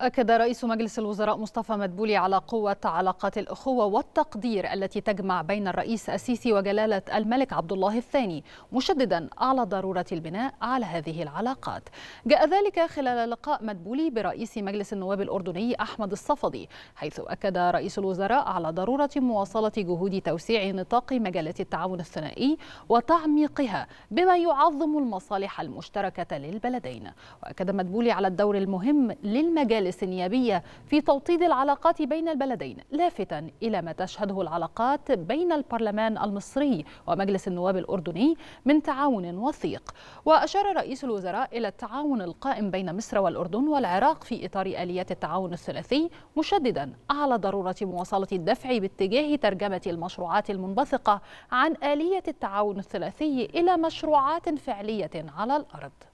أكد رئيس مجلس الوزراء مصطفى مدبولي على قوة علاقات الأخوة والتقدير التي تجمع بين الرئيس السيسي وجلالة الملك عبد الله الثاني مشددا على ضرورة البناء على هذه العلاقات جاء ذلك خلال لقاء مدبولي برئيس مجلس النواب الأردني أحمد الصفدي حيث أكد رئيس الوزراء على ضرورة مواصلة جهود توسيع نطاق مجالات التعاون الثنائي وتعميقها بما يعظم المصالح المشتركة للبلدين وأكد مدبولي على الدور المهم للمجالس مجلس نيابية في توطيد العلاقات بين البلدين لافتا إلى ما تشهده العلاقات بين البرلمان المصري ومجلس النواب الأردني من تعاون وثيق وأشار رئيس الوزراء إلى التعاون القائم بين مصر والأردن والعراق في إطار آليات التعاون الثلاثي مشددا على ضرورة مواصلة الدفع باتجاه ترجمة المشروعات المنبثقة عن آلية التعاون الثلاثي إلى مشروعات فعلية على الأرض